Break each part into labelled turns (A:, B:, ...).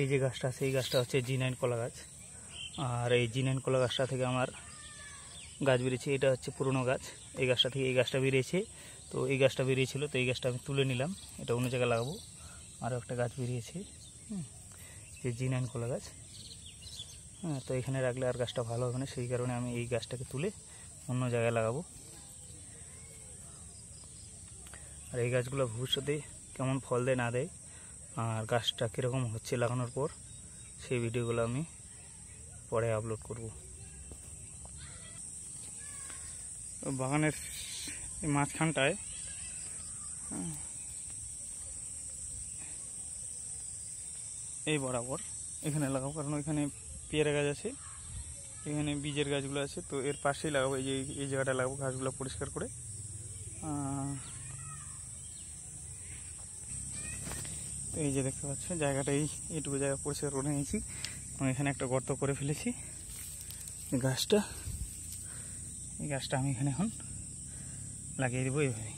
A: এই যে গাছটা সেই গাছটা হচ্ছে জি নাইন কলা গাছ আর এই জি নাইন কলা গাছটা থেকে আমার গাছ বেরিয়েছে এটা হচ্ছে পুরনো গাছ এই গাছটা থেকে এই গাছটা বেরিয়েছে তো এই গাছটা বেরিয়েছিল তো এই গাছটা আমি তুলে নিলাম এটা অন্য জায়গায় লাগাবো আরও একটা গাছ বেরিয়েছে যে জি নাইন কলা গাছ হ্যাঁ তো এখানে রাখলে আর গাছটা ভালো হবে না সেই কারণে আমি এই গাছটাকে তুলে অন্য জায়গায় লাগাবো আর এই গাছগুলো ভবিষ্যতে কেমন ফল দেয় না দেয় আর গাছটা কীরকম হচ্ছে লাগানোর পর সেই ভিডিওগুলো আমি পরে আপলোড করব বাগানের মাঝখানটায় হ্যাঁ, এই বরাবর এখানে লাগাবো কারণ ওইখানে পেয়ারা গাছ আছে এখানে বীজের গাছগুলো আছে তো এর পাশেই লাগাবো এই যে এই জায়গাটা লাগাবো গাছগুলো পরিষ্কার করে তো এই যে দেখতে পাচ্ছ জায়গাটা এই এইটুকু জায়গা পরিষ্কার করে নিয়েছি এবং এখানে একটা গর্ত করে ফেলেছি গাছটা এই গাছটা আমি এখানে এখন লাগিয়ে দেবো এইভাবে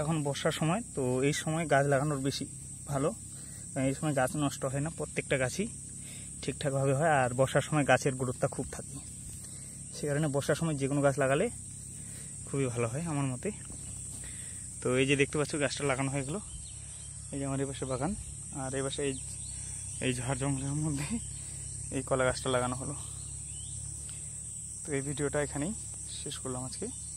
A: এখন বর্ষার সময় তো এই সময় গাছ লাগানোর বেশি ভালো এই সময় গাছ নষ্ট হয় না প্রত্যেকটা গাছই ঠিকঠাকভাবে হয় আর বর্ষার সময় গাছের গুরুত্ব খুব থাকে সেই কারণে বর্ষার সময় যে কোনো গাছ লাগালে খুবই ভালো হয় আমার মতে তো এই যে দেখতে পাচ্ছ গাছটা লাগানো হয়ে গেলো এই যে আমার এই পাশে বাগান আর এই পাশে এই এই ঝাড় জঙ্গলের মধ্যে এই কলা গাছটা লাগানো হলো তো এই ভিডিওটা এখানেই শেষ করলাম আজকে